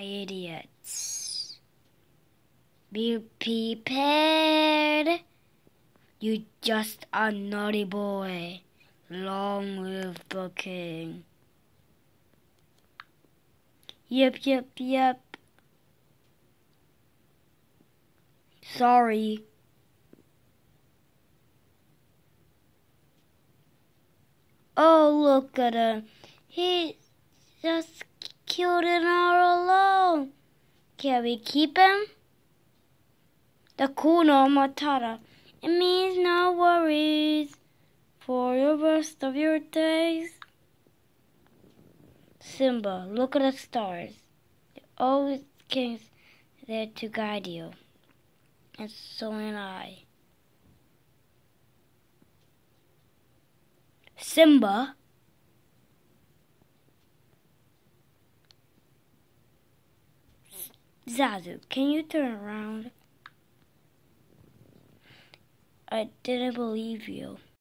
idiots. Be prepared. You just a naughty boy. Long live the king. Yep, yep, yep. Sorry. Oh, look at him. He's just children are alone. Can we keep him? The Kuno Matara. It means no worries for the rest of your days. Simba, look at the stars. They're always kings there to guide you. And so am I. Simba, Zazu, can you turn around? I didn't believe you.